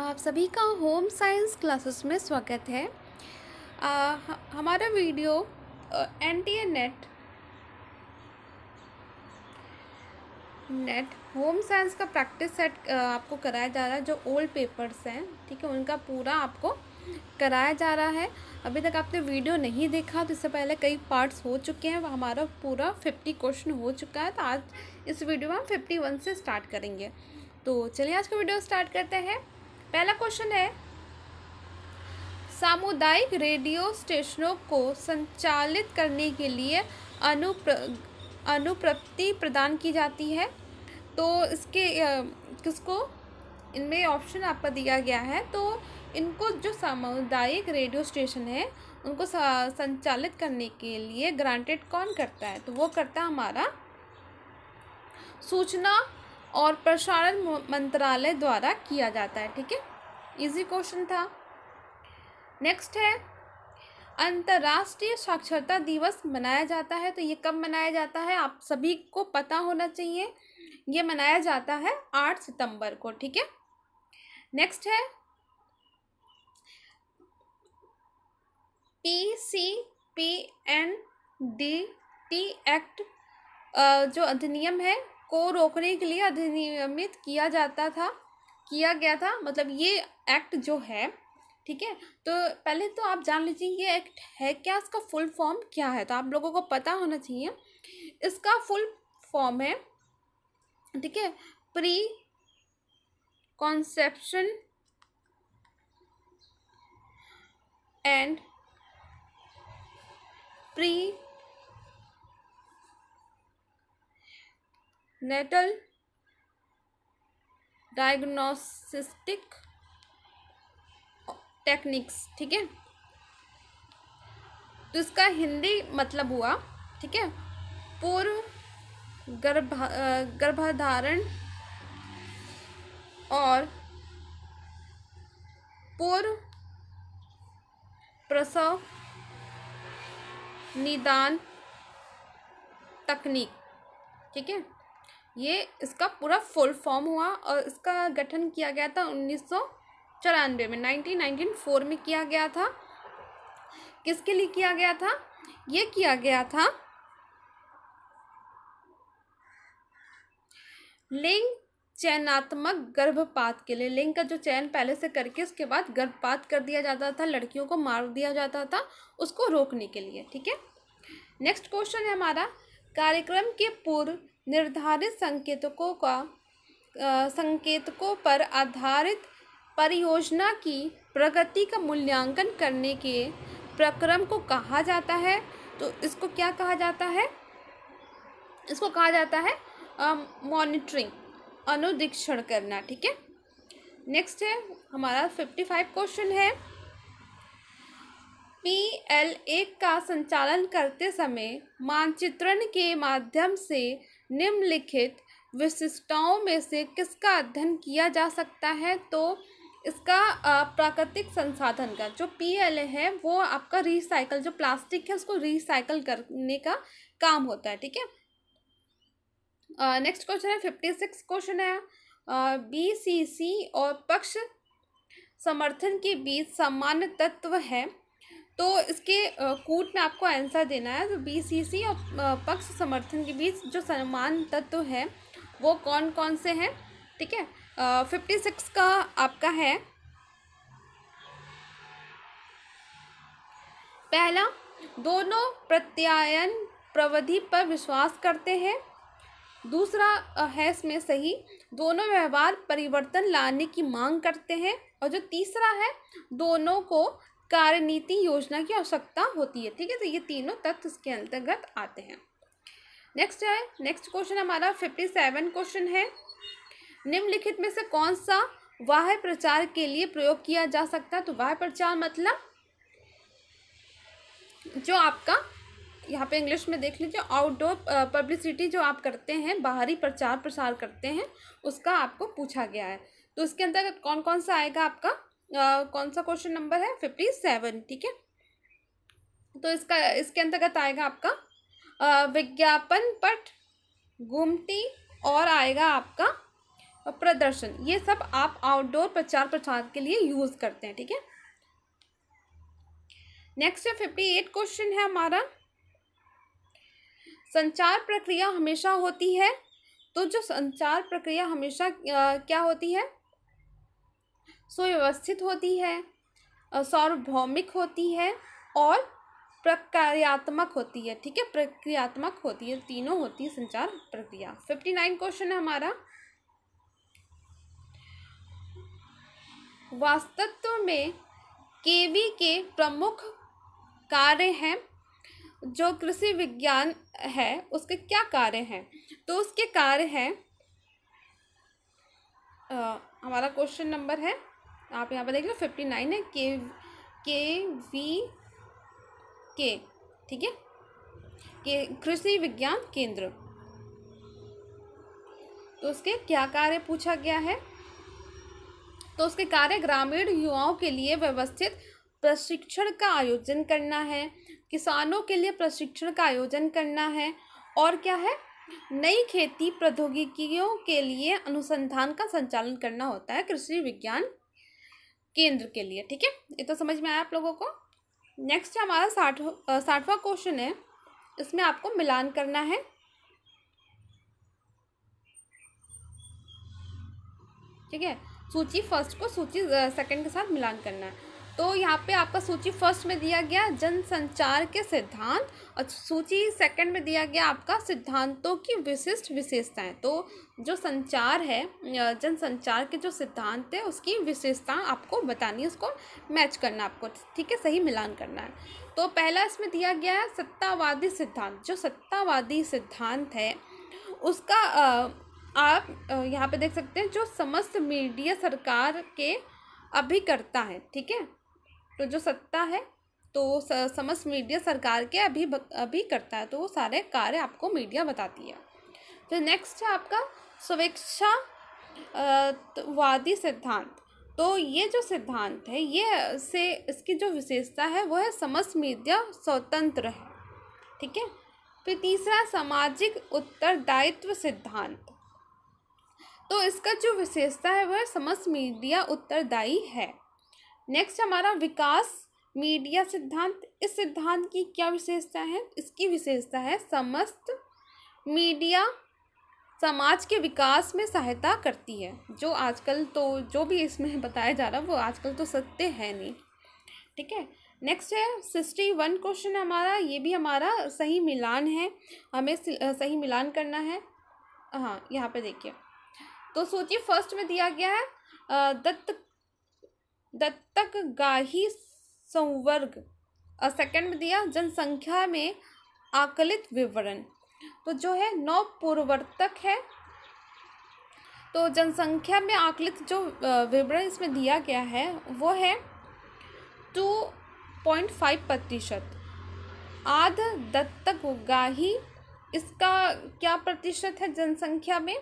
आप सभी का होम साइंस क्लासेस में स्वागत है आ, हमारा video N T A NET NET home science का प्रैक्टिस सेट आपको कराया जा रहा है जो ओल्ड पेपर्स हैं ठीक है उनका पूरा आपको कराया जा रहा है अभी तक आपने वीडियो नहीं देखा तो इससे पहले कई पार्ट्स हो चुके हैं हमारा पूरा फिफ्टी क्वेश्चन हो चुका है तो आज इस वीडियो में हम फिफ्टी वन से स्टार्ट करेंगे तो चलिए आज का वीडियो स्टार्ट करते हैं पहला क्वेश्चन है सामुदायिक रेडियो स्टेशनों को संचालित करने के लिए अनुप्र अनुप्रप्ति प्रदान की जाती है तो इसके किसको इनमें ऑप्शन आपका दिया गया है तो इनको जो सामुदायिक रेडियो स्टेशन है उनको संचालित करने के लिए ग्रांटेड कौन करता है तो वो करता है हमारा सूचना और प्रसारण मंत्रालय द्वारा किया जाता है ठीक है इजी क्वेश्चन था नेक्स्ट है अंतर्राष्ट्रीय साक्षरता दिवस मनाया जाता है तो ये कब मनाया जाता है आप सभी को पता होना चाहिए ये मनाया जाता है आठ सितंबर को ठीक है नेक्स्ट है P C P N D T act जो अधिनियम है को रोकने के लिए अधिनियमित किया जाता था किया गया था मतलब ये एक्ट जो है ठीक है तो पहले तो आप जान लीजिए ये एक्ट है क्या इसका फुल फॉर्म क्या है तो आप लोगों को पता होना चाहिए इसका फुल फॉर्म है ठीक है preconception and prenatal diagnostic techniques ठीक है तो इसका हिंदी मतलब हुआ ठीक है पूर्व गर्भ गर्भाधारण और पूर्व प्रसव निदान तकनीक ठीक है ये इसका पूरा फुल फॉर्म हुआ और इसका गठन किया गया था उन्नीस चौरानवे में नाइनटीन नाइनटीन फोर में किया गया था किसके लिए किया गया था ये किया गया था लिंग चयनात्मक गर्भपात के लिए लिंग का जो चयन पहले से करके उसके बाद गर्भपात कर दिया जाता था लड़कियों को मार दिया जाता था उसको रोकने के लिए ठीक है नेक्स्ट क्वेश्चन है हमारा कार्यक्रम के पूर्व निर्धारित संकेतकों का संकेतकों पर आधारित परियोजना की प्रगति का मूल्यांकन करने के प्रक्रम को कहा जाता है तो इसको क्या कहा जाता है इसको कहा जाता है मॉनिटरिंग अनुदीक्षण करना ठीक है नेक्स्ट है हमारा फिफ्टी फाइव क्वेश्चन है पी एल ए का संचालन करते समय मानचित्रण के माध्यम से निम्नलिखित विशिष्टताओं में से किसका अध्ययन किया जा सकता है तो इसका प्राकृतिक संसाधन का जो पी एल ए है वो आपका रिसाइकल जो प्लास्टिक है उसको रिसाइकल करने का काम होता है ठीक है नेक्स्ट क्वेश्चन है फिफ्टी सिक्स क्वेश्चन है बी सी सी और पक्ष समर्थन के बीच सामान्य तत्व है तो इसके कूट में आपको आंसर देना है तो बीसीसी और पक्ष समर्थन के बीच जो समान तत्व है वो कौन कौन से हैं ठीक है फिफ्टी सिक्स का आपका है पहला दोनों प्रत्यायन प्रवधि पर विश्वास करते हैं दूसरा है इसमें सही दोनों व्यवहार परिवर्तन लाने की मांग करते हैं और जो तीसरा है दोनों को कार्यनीति योजना की आवश्यकता होती है ठीक है तो ये तीनों तत्व इसके अंतर्गत आते हैं नेक्स्ट है नेक्स्ट क्वेश्चन हमारा फिफ्टी सेवन क्वेश्चन है निम्नलिखित में से कौन सा वाह प्रचार के लिए प्रयोग किया जा सकता है तो वाह प्रचार मतलब जो आपका यहाँ पे इंग्लिश में देख लीजिए आउटडोर पब्लिसिटी जो आप करते हैं बाहरी प्रचार प्रसार करते हैं उसका आपको पूछा गया है तो उसके अंतर्गत कौन कौन सा आएगा आपका आ, कौन सा क्वेश्चन नंबर है फिफ्टी सेवन ठीक है तो इसका इसके अंतर्गत आएगा आपका विज्ञापन पट गुमटी और आएगा आपका प्रदर्शन ये सब आप आउटडोर प्रचार प्रसार के लिए यूज़ करते हैं ठीक है नेक्स्ट फिफ्टी एट क्वेश्चन है हमारा संचार प्रक्रिया हमेशा होती है तो जो संचार प्रक्रिया हमेशा क्या होती है सुव्यवस्थित होती है सार्वभौमिक होती है और प्रक्रियात्मक होती है ठीक है प्रक्रियात्मक होती है तीनों होती है संचार प्रक्रिया फिफ्टी नाइन क्वेश्चन है हमारा वास्तव में केवी के प्रमुख कार्य हैं जो कृषि विज्ञान है उसके क्या कार्य हैं तो उसके कार्य हैं हमारा क्वेश्चन नंबर है आप यहाँ पर देख लो फिफ्टी नाइन है के के वी के ठीक है के कृषि विज्ञान केंद्र तो उसके क्या कार्य पूछा गया है तो उसके कार्य ग्रामीण युवाओं के लिए व्यवस्थित प्रशिक्षण का आयोजन करना है किसानों के लिए प्रशिक्षण का आयोजन करना है और क्या है नई खेती प्रौद्योगिकियों के लिए अनुसंधान का संचालन करना होता है कृषि विज्ञान केंद्र के लिए ठीक है ये तो समझ में आया आप लोगों को नेक्स्ट हमारा साठ साठवा क्वेश्चन है इसमें आपको मिलान करना है ठीक है सूची फर्स्ट को सूची सेकंड के साथ मिलान करना है तो यहाँ पे आपका सूची फर्स्ट में दिया गया जनसंचार के सिद्धांत और सूची सेकंड में दिया गया आपका सिद्धांतों की विशिष्ट विशेषताएं तो जो संचार है जनसंचार के जो सिद्धांत है उसकी विशेषता आपको बतानी है उसको मैच करना है आपको ठीक है सही मिलान करना है तो पहला इसमें दिया गया है सत्तावादी सिद्धांत जो सत्तावादी सिद्धांत है उसका आप यहाँ पर देख सकते हैं जो समस्त मीडिया सरकार के अभी करता है ठीक है तो जो सत्ता है तो समस्त मीडिया सरकार के अभी अभी करता है तो वो सारे कार्य आपको मीडिया बताती है फिर नेक्स्ट है आपका स्वेच्छा वादी सिद्धांत तो ये जो सिद्धांत है ये से इसकी जो विशेषता है वो है समस्त मीडिया स्वतंत्र है ठीक है फिर तीसरा सामाजिक उत्तरदायित्व सिद्धांत तो इसका जो विशेषता है वह समस्त मीडिया उत्तरदायी है नेक्स्ट हमारा विकास मीडिया सिद्धांत इस सिद्धांत की क्या विशेषता है इसकी विशेषता है समस्त मीडिया समाज के विकास में सहायता करती है जो आजकल तो जो भी इसमें बताया जा रहा है वो आजकल तो सत्य है नहीं ठीक है नेक्स्ट है सिक्सटी वन क्वेश्चन हमारा ये भी हमारा सही मिलान है हमें सही मिलान करना है हाँ यहाँ पे देखिए तो सोचिए फर्स्ट में दिया गया है दत्त दत्तक गाही संवर्ग और सेकंड में दिया जनसंख्या में आकलित विवरण तो जो है नौ पूर्वर्तक है तो जनसंख्या में आकलित जो विवरण इसमें दिया गया है वो है टू पॉइंट फाइव प्रतिशत आध दत्तक गाही इसका क्या प्रतिशत है जनसंख्या में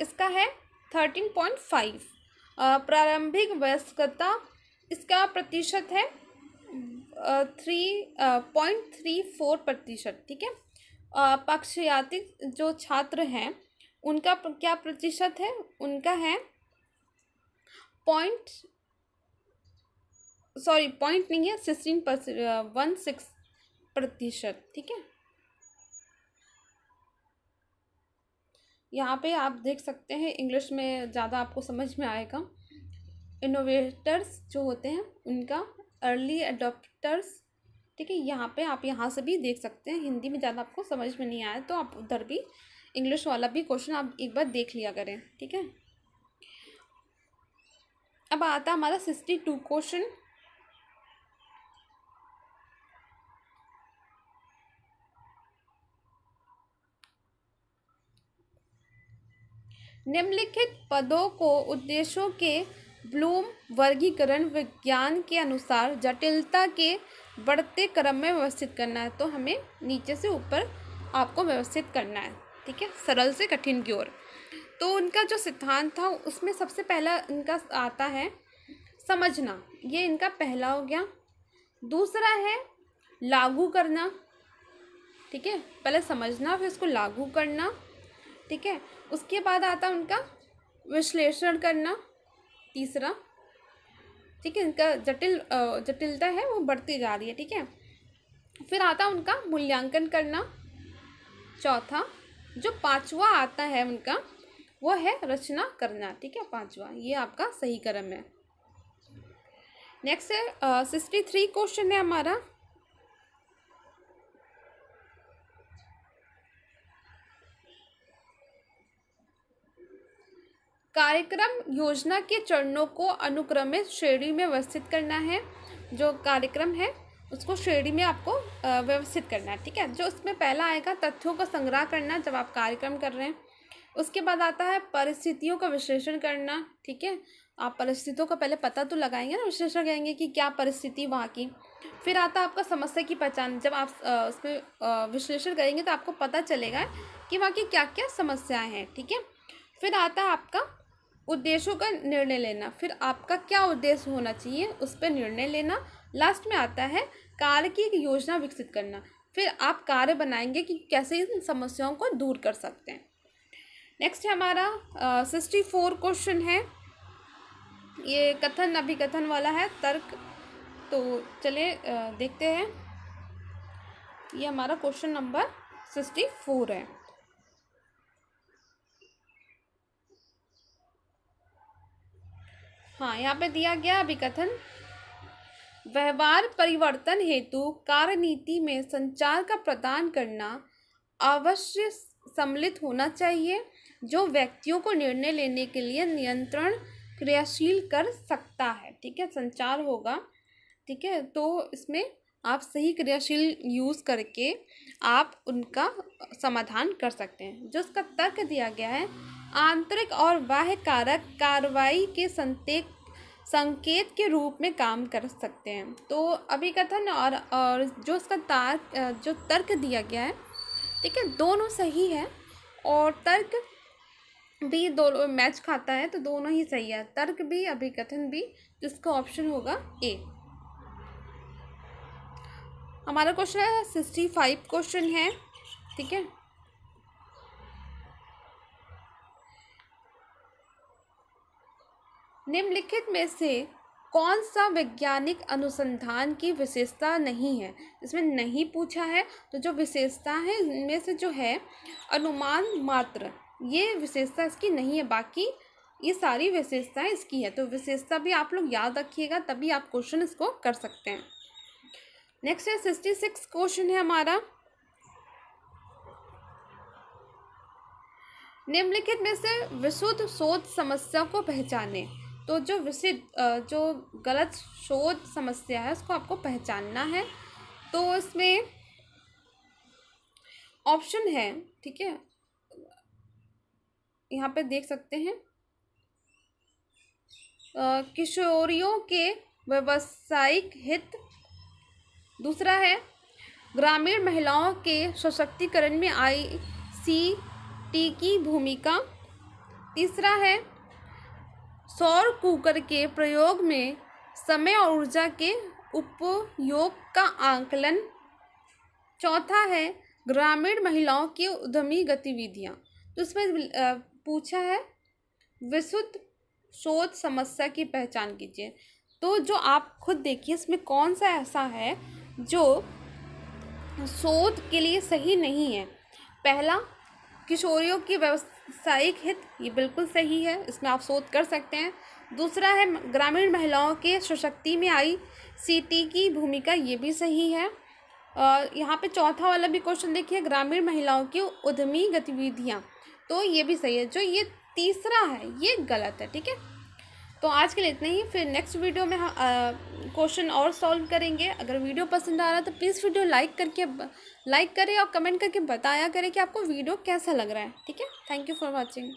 इसका है थर्टीन पॉइंट फाइव प्रारंभिक वयस्कता इसका प्रतिशत है थ्री पॉइंट थ्री फोर प्रतिशत ठीक है पक्षयातिक जो छात्र हैं उनका क्या प्रतिशत है उनका है पॉइंट सॉरी पॉइंट नहीं है सिक्सटीन परसेंट वन सिक्स प्रतिशत ठीक है यहाँ पे आप देख सकते हैं इंग्लिश में ज़्यादा आपको समझ में आएगा इनोवेटर्स जो होते हैं उनका अर्ली एडोप्टर्स ठीक है यहाँ पे आप यहाँ से भी देख सकते हैं हिंदी में ज़्यादा आपको समझ में नहीं आया तो आप उधर भी इंग्लिश वाला भी क्वेश्चन आप एक बार देख लिया करें ठीक है अब आता हमारा सिक्सटी टू क्वेश्चन निम्नलिखित पदों को उद्देश्यों के ब्लूम वर्गीकरण विज्ञान के अनुसार जटिलता के बढ़ते क्रम में व्यवस्थित करना है तो हमें नीचे से ऊपर आपको व्यवस्थित करना है ठीक है सरल से कठिन की ओर तो उनका जो सिद्धांत था उसमें सबसे पहला इनका आता है समझना ये इनका पहला हो गया दूसरा है लागू करना ठीक है पहले समझना फिर उसको लागू करना ठीक है उसके बाद आता उनका विश्लेषण करना तीसरा ठीक है इनका जटिल जटिलता है वो बढ़ती जा रही है ठीक है फिर आता उनका मूल्यांकन करना चौथा जो पांचवा आता है उनका वो है रचना करना ठीक है पांचवा ये आपका सही क्रम है नेक्स्ट है सिक्सटी थ्री क्वेश्चन है हमारा कार्यक्रम योजना के चरणों को अनुक्रमित श्रेणी में व्यवस्थित करना है जो कार्यक्रम है उसको श्रेणी में आपको व्यवस्थित करना है ठीक है जो उसमें पहला आएगा तथ्यों का संग्रह करना जब आप कार्यक्रम कर रहे हैं उसके बाद आता है परिस्थितियों का विश्लेषण करना ठीक है आप परिस्थितियों का पहले पता तो लगाएंगे ना विश्लेषण करेंगे कि क्या परिस्थिति वहाँ की फिर आता है आपका समस्या की पहचान जब आप उसमें विश्लेषण करेंगे तो आपको पता चलेगा कि वहाँ की क्या क्या समस्याएँ हैं ठीक है फिर आता है आपका उद्देश्यों का निर्णय लेना फिर आपका क्या उद्देश्य होना चाहिए उस पर निर्णय लेना लास्ट में आता है कार्य की एक योजना विकसित करना फिर आप कार्य बनाएंगे कि कैसे इन समस्याओं को दूर कर सकते हैं नेक्स्ट हमारा सिक्सटी फोर क्वेश्चन है ये कथन अभिकथन वाला है तर्क तो चले देखते हैं ये हमारा क्वेश्चन नंबर सिक्सटी फोर है हाँ यहाँ पे दिया गया अभिकथन व्यवहार परिवर्तन हेतु कार्य नीति में संचार का प्रदान करना अवश्य सम्मिलित होना चाहिए जो व्यक्तियों को निर्णय लेने के लिए नियंत्रण क्रियाशील कर सकता है ठीक है संचार होगा ठीक है तो इसमें आप सही क्रियाशील यूज़ करके आप उनका समाधान कर सकते हैं जो इसका तर्क दिया गया है आंतरिक और बाह्य कारक कार्रवाई के संकेत संकेत के रूप में काम कर सकते हैं तो अभिकथन और और जो उसका तार जो तर्क दिया गया है ठीक है दोनों सही है और तर्क भी दोनों मैच खाता है तो दोनों ही सही है तर्क भी अभिकथन भी जिसका ऑप्शन होगा ए हमारा क्वेश्चन है सिक्सटी फाइव क्वेश्चन है ठीक है निम्नलिखित में से कौन सा वैज्ञानिक अनुसंधान की विशेषता नहीं है इसमें नहीं पूछा है तो जो विशेषता है इनमें से जो है अनुमान मात्र ये विशेषता इसकी नहीं है बाकी ये सारी विशेषताएं इसकी है तो विशेषता भी आप लोग याद रखिएगा तभी आप क्वेश्चन इसको कर सकते हैं नेक्स्ट है सिक्सटी सिक्स क्वेश्चन है हमारा निम्नलिखित में से विशुद्ध शोध समस्या को पहचाने तो जो विशिष्ट जो गलत शोध समस्या है उसको आपको पहचानना है तो इसमें ऑप्शन है ठीक है यहाँ पे देख सकते हैं किशोरियों के व्यावसायिक हित दूसरा है ग्रामीण महिलाओं के सशक्तिकरण में आई सी टी की भूमिका तीसरा है सौर कुकर के प्रयोग में समय और ऊर्जा के उपयोग का आंकलन चौथा है ग्रामीण महिलाओं की उद्यमी गतिविधियाँ तो इसमें पूछा है विशुद्ध शोध समस्या की पहचान कीजिए तो जो आप खुद देखिए इसमें कौन सा ऐसा है जो शोध के लिए सही नहीं है पहला किशोरियों की व्यवस्था साइक हित ये बिल्कुल सही है इसमें आप शोध कर सकते हैं दूसरा है ग्रामीण महिलाओं के सशक्ति में आई सीटी की भूमिका ये भी सही है यहाँ पे चौथा वाला भी क्वेश्चन देखिए ग्रामीण महिलाओं की उद्यमी गतिविधियाँ तो ये भी सही है जो ये तीसरा है ये गलत है ठीक है तो आज के लिए इतना ही फिर नेक्स्ट वीडियो में हम क्वेश्चन और सॉल्व करेंगे अगर वीडियो पसंद आ रहा है तो प्लीज़ वीडियो लाइक करके लाइक करें और कमेंट करके बताया करें कि आपको वीडियो कैसा लग रहा है ठीक है थैंक यू फॉर वॉचिंग